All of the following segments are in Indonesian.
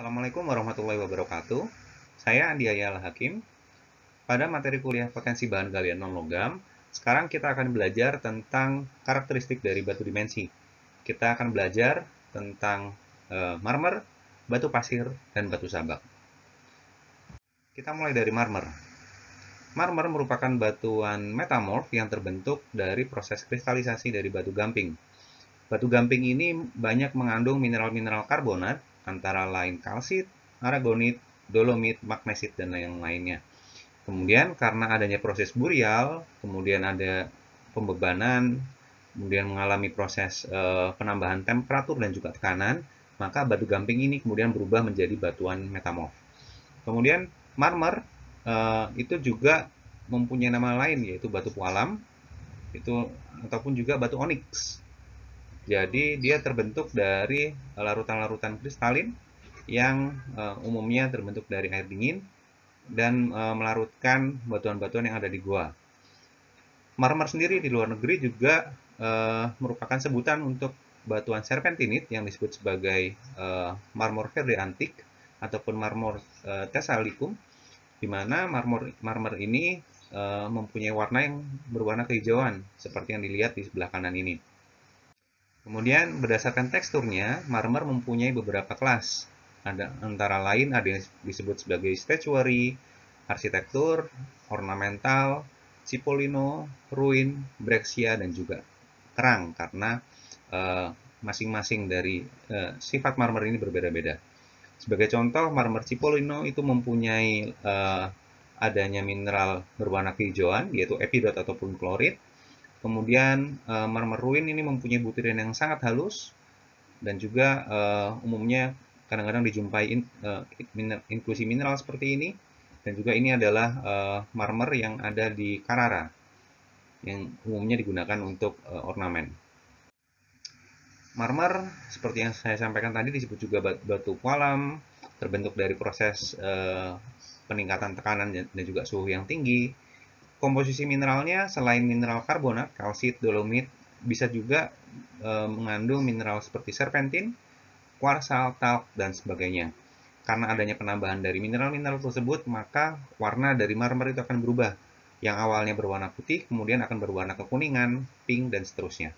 Assalamualaikum warahmatullahi wabarakatuh. Saya Andi Ayal Hakim. Pada materi kuliah potensi bahan galian non logam, sekarang kita akan belajar tentang karakteristik dari batu dimensi. Kita akan belajar tentang e, marmer, batu pasir, dan batu sabak. Kita mulai dari marmer. Marmer merupakan batuan metamorf yang terbentuk dari proses kristalisasi dari batu gamping. Batu gamping ini banyak mengandung mineral-mineral karbonat antara lain kalsit, aragonit, dolomit, magnesit, dan lain-lainnya. Kemudian karena adanya proses burial, kemudian ada pembebanan, kemudian mengalami proses e, penambahan temperatur dan juga tekanan, maka batu gamping ini kemudian berubah menjadi batuan metamorf. Kemudian marmer e, itu juga mempunyai nama lain yaitu batu pualam itu ataupun juga batu onyx jadi dia terbentuk dari eh, larutan-larutan kristalin yang uh, umumnya terbentuk dari air dingin dan uh, melarutkan batuan-batuan yang ada di gua. Marmer sendiri di luar negeri juga uh, merupakan sebutan untuk batuan serpentinit yang disebut sebagai uh, marmor verde antik ataupun marmor uh, tesalikum di mana marmor marmer ini uh, mempunyai warna yang berwarna kehijauan seperti yang dilihat di sebelah kanan ini. Kemudian berdasarkan teksturnya, marmer mempunyai beberapa kelas. Ada antara lain ada yang disebut sebagai statuary, arsitektur, ornamental, cipolino, ruin, brexia, dan juga kerang karena eh, masing-masing uh, dari uh, sifat marmer ini berbeda-beda. Sebagai contoh, marmer cipolino itu mempunyai uh, adanya mineral berwarna kehijauan yaitu epidot ataupun klorit Kemudian uh, marmer ruin ini mempunyai butiran yang sangat halus dan juga uh, umumnya kadang-kadang dijumpai in, uh, eh, miner, inklusi mineral seperti ini dan juga ini adalah uh, marmer yang ada di Carrara yang umumnya digunakan untuk uh, ornamen. Marmer seperti yang saya sampaikan tadi disebut juga batu kualam terbentuk dari proses uh, peningkatan tekanan dan juga suhu yang tinggi komposisi mineralnya selain mineral karbonat, kalsit, dolomit, bisa juga e, mengandung mineral seperti serpentin, kuarsal, talc dan sebagainya. Karena adanya penambahan dari mineral-mineral tersebut, maka warna dari marmer itu akan berubah. Yang awalnya berwarna putih, kemudian akan berwarna kekuningan, pink, dan seterusnya.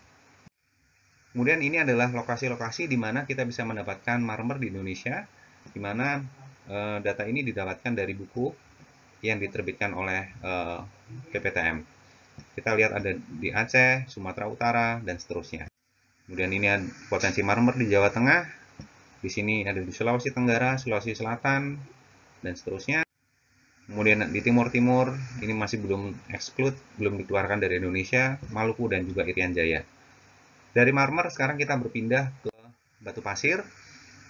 Kemudian ini adalah lokasi-lokasi di mana kita bisa mendapatkan marmer di Indonesia, di mana eh, data ini didapatkan dari buku yang diterbitkan oleh uh, eh, PPTM. Kita lihat ada di Aceh, Sumatera Utara, dan seterusnya. Kemudian ini ada potensi marmer di Jawa Tengah, di sini ada di Sulawesi Tenggara, Sulawesi Selatan, dan seterusnya. Kemudian di Timur-Timur, ini masih belum exclude, belum dikeluarkan dari Indonesia, Maluku, dan juga Irian Jaya. Dari marmer sekarang kita berpindah ke batu pasir,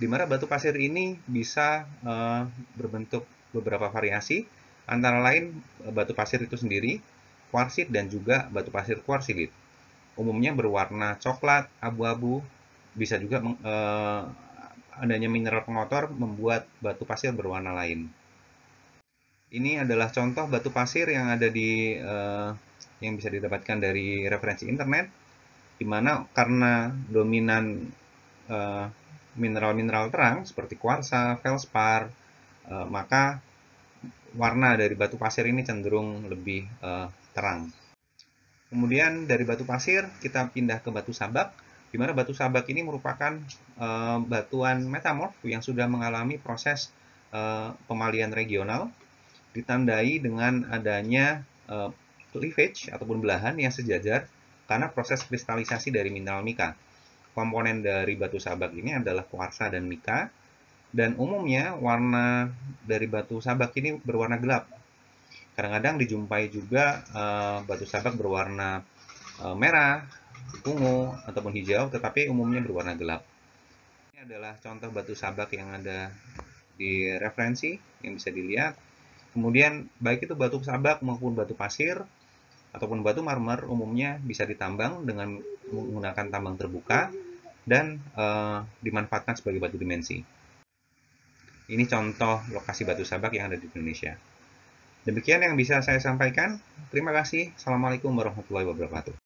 di mana batu pasir ini bisa uh, berbentuk beberapa variasi, antara lain e, batu pasir itu sendiri, kuarsit dan juga batu pasir kuarsilit. Umumnya berwarna coklat, abu-abu, bisa juga eh, adanya mineral pengotor membuat batu pasir berwarna lain. Ini adalah contoh batu pasir yang ada di eh, yang bisa didapatkan dari referensi internet, di mana karena dominan e, mineral-mineral eh, terang seperti kuarsa, felspar, maka warna dari batu pasir ini cenderung lebih uh, terang. Kemudian dari batu pasir kita pindah ke batu sabak, di mana batu sabak ini merupakan uh, batuan metamorf yang sudah mengalami proses uh, pemalian regional, ditandai dengan adanya uh, cleavage ataupun belahan yang sejajar karena proses kristalisasi dari mineral mika. Komponen dari batu sabak ini adalah kuarsa dan mika, dan umumnya warna dari batu sabak ini berwarna gelap. Kadang-kadang dijumpai juga uh, batu sabak berwarna uh, merah, ungu, ataupun hijau, tetapi umumnya berwarna gelap. Ini adalah contoh batu sabak yang ada di referensi yang bisa dilihat. Kemudian baik itu batu sabak maupun batu pasir ataupun batu marmer umumnya bisa ditambang dengan menggunakan tambang terbuka dan uh, dimanfaatkan sebagai batu dimensi. Ini contoh lokasi batu sabak yang ada di Indonesia. Demikian yang bisa saya sampaikan. Terima kasih. Assalamualaikum warahmatullahi wabarakatuh.